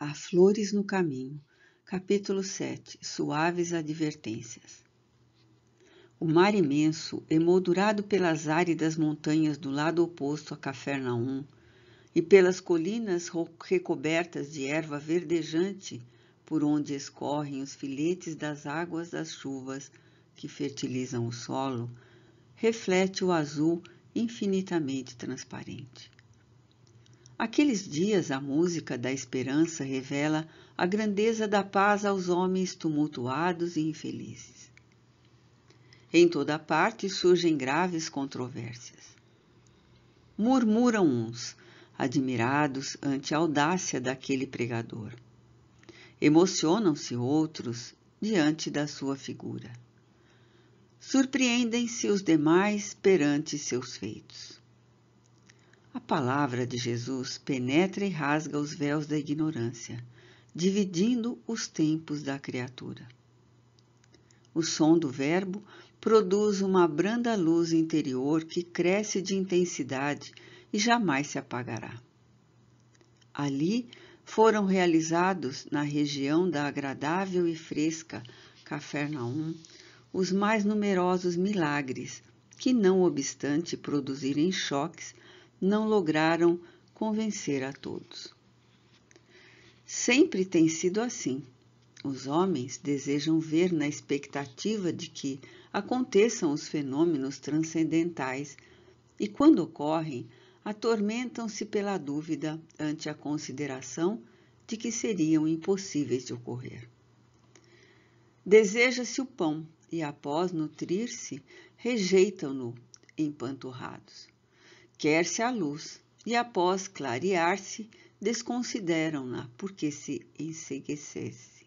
Há flores no caminho. Capítulo 7 Suaves advertências. O mar imenso, emoldurado pelas áridas montanhas do lado oposto a Cafarnaum e pelas colinas recobertas de erva verdejante, por onde escorrem os filetes das águas das chuvas que fertilizam o solo, reflete o azul infinitamente transparente. Aqueles dias a música da esperança revela a grandeza da paz aos homens tumultuados e infelizes. Em toda parte surgem graves controvérsias. Murmuram uns, admirados ante a audácia daquele pregador. Emocionam-se outros diante da sua figura. Surpreendem-se os demais perante seus feitos. A palavra de Jesus penetra e rasga os véus da ignorância, dividindo os tempos da criatura. O som do Verbo produz uma branda luz interior que cresce de intensidade e jamais se apagará. Ali foram realizados, na região da agradável e fresca Cafarnaum, os mais numerosos milagres, que, não obstante produzirem choques, não lograram convencer a todos. Sempre tem sido assim. Os homens desejam ver na expectativa de que aconteçam os fenômenos transcendentais e, quando ocorrem, atormentam-se pela dúvida ante a consideração de que seriam impossíveis de ocorrer. Deseja-se o pão e, após nutrir-se, rejeitam-no empanturrados quer-se a luz, e após clarear-se, desconsideram-na, porque se enseguecesse.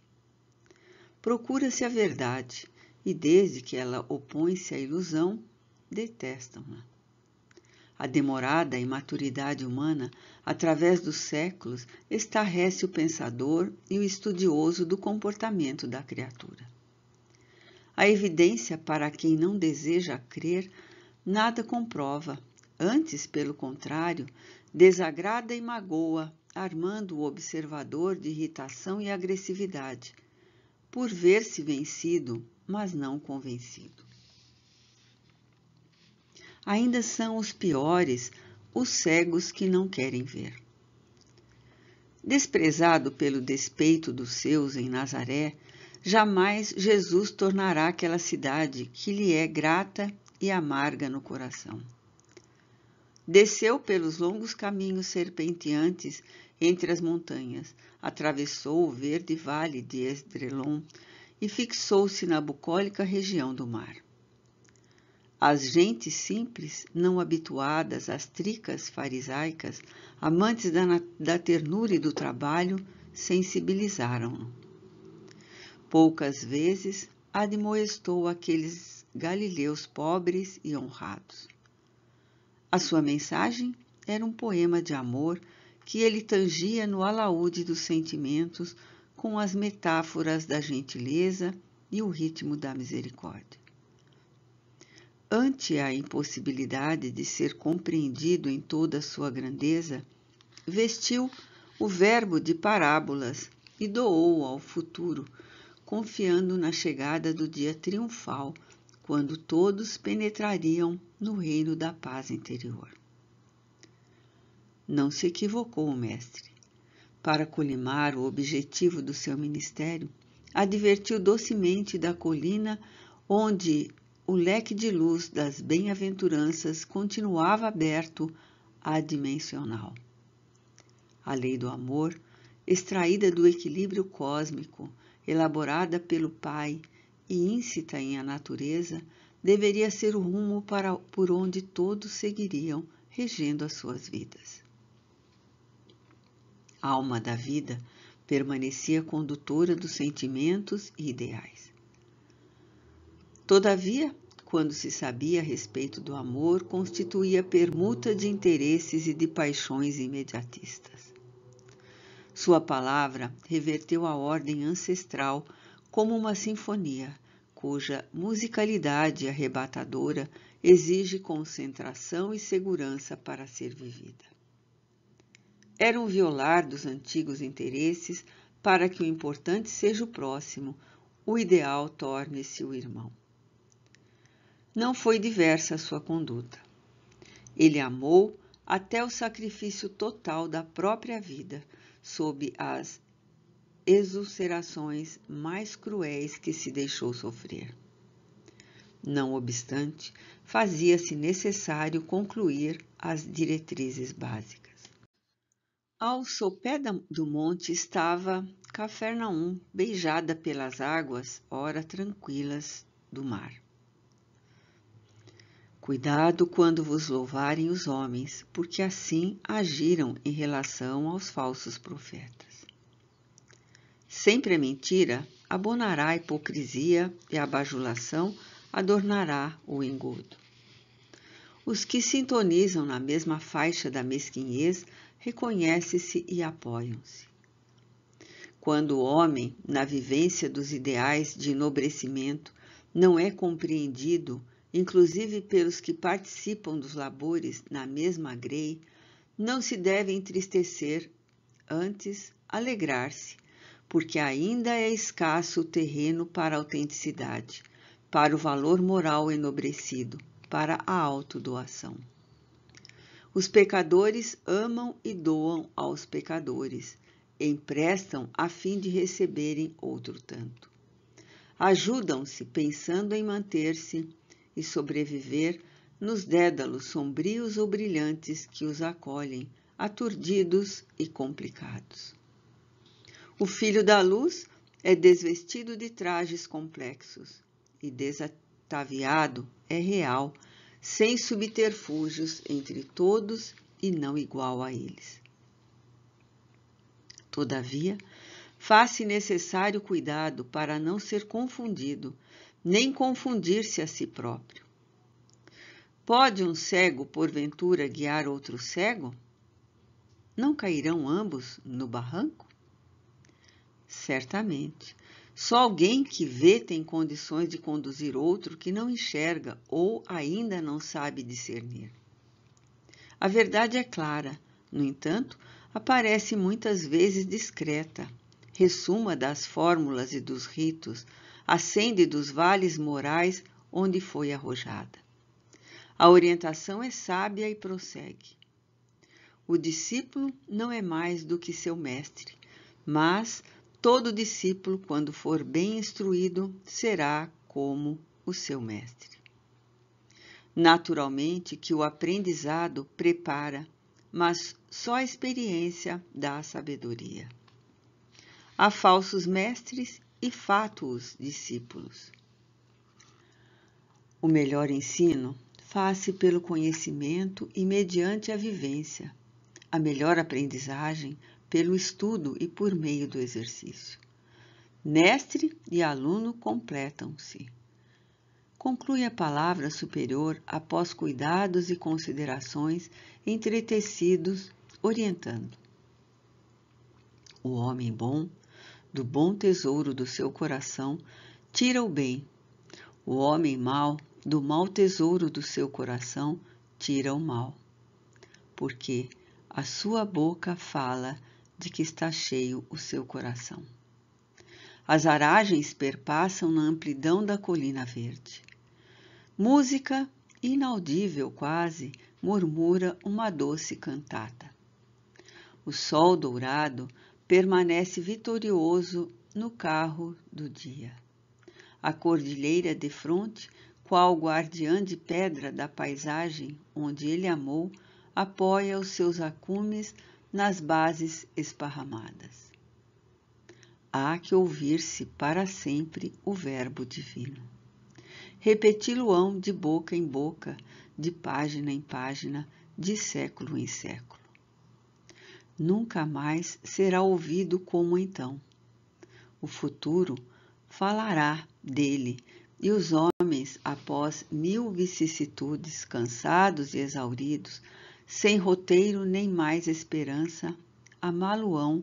Procura-se a verdade, e desde que ela opõe-se à ilusão, detestam-na. A demorada imaturidade humana, através dos séculos, estarrece o pensador e o estudioso do comportamento da criatura. A evidência para quem não deseja crer nada comprova, Antes, pelo contrário, desagrada e magoa, armando o observador de irritação e agressividade, por ver-se vencido, mas não convencido. Ainda são os piores os cegos que não querem ver. Desprezado pelo despeito dos seus em Nazaré, jamais Jesus tornará aquela cidade que lhe é grata e amarga no coração. Desceu pelos longos caminhos serpenteantes entre as montanhas, atravessou o verde vale de Esdrelon e fixou-se na bucólica região do mar. As gentes simples, não habituadas às tricas farisaicas, amantes da, da ternura e do trabalho, sensibilizaram-no. Poucas vezes admoestou aqueles galileus pobres e honrados. A sua mensagem era um poema de amor que ele tangia no alaúde dos sentimentos com as metáforas da gentileza e o ritmo da misericórdia. Ante a impossibilidade de ser compreendido em toda a sua grandeza, vestiu o verbo de parábolas e doou ao futuro, confiando na chegada do dia triunfal quando todos penetrariam no reino da paz interior. Não se equivocou o Mestre. Para colimar o objetivo do seu ministério, advertiu docemente da colina onde o leque de luz das bem-aventuranças continuava aberto adimensional. A lei do amor, extraída do equilíbrio cósmico, elaborada pelo Pai e íncita em a natureza, deveria ser o rumo para, por onde todos seguiriam, regendo as suas vidas. A alma da vida permanecia condutora dos sentimentos e ideais. Todavia, quando se sabia a respeito do amor, constituía permuta de interesses e de paixões imediatistas. Sua palavra reverteu a ordem ancestral como uma sinfonia, cuja musicalidade arrebatadora exige concentração e segurança para ser vivida. Era um violar dos antigos interesses para que o importante seja o próximo, o ideal torne-se o irmão. Não foi diversa a sua conduta. Ele amou até o sacrifício total da própria vida, sob as exulcerações mais cruéis que se deixou sofrer. Não obstante, fazia-se necessário concluir as diretrizes básicas. Ao sopé do monte estava Cafarnaum, beijada pelas águas, ora tranquilas, do mar. Cuidado quando vos louvarem os homens, porque assim agiram em relação aos falsos profetas. Sempre a mentira abonará a hipocrisia e a bajulação adornará o engodo. Os que sintonizam na mesma faixa da mesquinhez reconhecem-se e apoiam-se. Quando o homem, na vivência dos ideais de enobrecimento, não é compreendido, inclusive pelos que participam dos labores na mesma grei, não se deve entristecer, antes alegrar-se, porque ainda é escasso o terreno para a autenticidade, para o valor moral enobrecido, para a autodoação. Os pecadores amam e doam aos pecadores, emprestam a fim de receberem outro tanto. Ajudam-se pensando em manter-se e sobreviver nos dédalos sombrios ou brilhantes que os acolhem, aturdidos e complicados. O filho da luz é desvestido de trajes complexos e desataviado é real, sem subterfúgios entre todos e não igual a eles. Todavia, faz-se necessário cuidado para não ser confundido, nem confundir-se a si próprio. Pode um cego, porventura, guiar outro cego? Não cairão ambos no barranco? Certamente. Só alguém que vê tem condições de conduzir outro que não enxerga ou ainda não sabe discernir. A verdade é clara, no entanto, aparece muitas vezes discreta, Resuma das fórmulas e dos ritos, ascende dos vales morais onde foi arrojada. A orientação é sábia e prossegue. O discípulo não é mais do que seu mestre, mas Todo discípulo, quando for bem instruído, será como o seu mestre. Naturalmente que o aprendizado prepara, mas só a experiência dá sabedoria. Há falsos mestres e fátuos discípulos. O melhor ensino faz-se pelo conhecimento e mediante a vivência. A melhor aprendizagem pelo estudo e por meio do exercício. Mestre e aluno completam-se. Conclui a palavra superior após cuidados e considerações entretecidos, orientando. O homem bom, do bom tesouro do seu coração, tira o bem. O homem mau, do mau tesouro do seu coração, tira o mal. Porque a sua boca fala de que está cheio o seu coração. As aragens perpassam na amplidão da colina verde. Música, inaudível quase, murmura uma doce cantata. O sol dourado permanece vitorioso no carro do dia. A cordilheira de fronte, qual guardiã de pedra da paisagem onde ele amou, apoia os seus acumes nas bases esparramadas. Há que ouvir-se para sempre o Verbo Divino. Repeti-lo-ão de boca em boca, de página em página, de século em século. Nunca mais será ouvido como então. O futuro falará dele e os homens, após mil vicissitudes, cansados e exauridos, sem roteiro nem mais esperança, amá-lo-ão,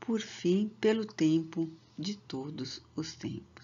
por fim, pelo tempo de todos os tempos.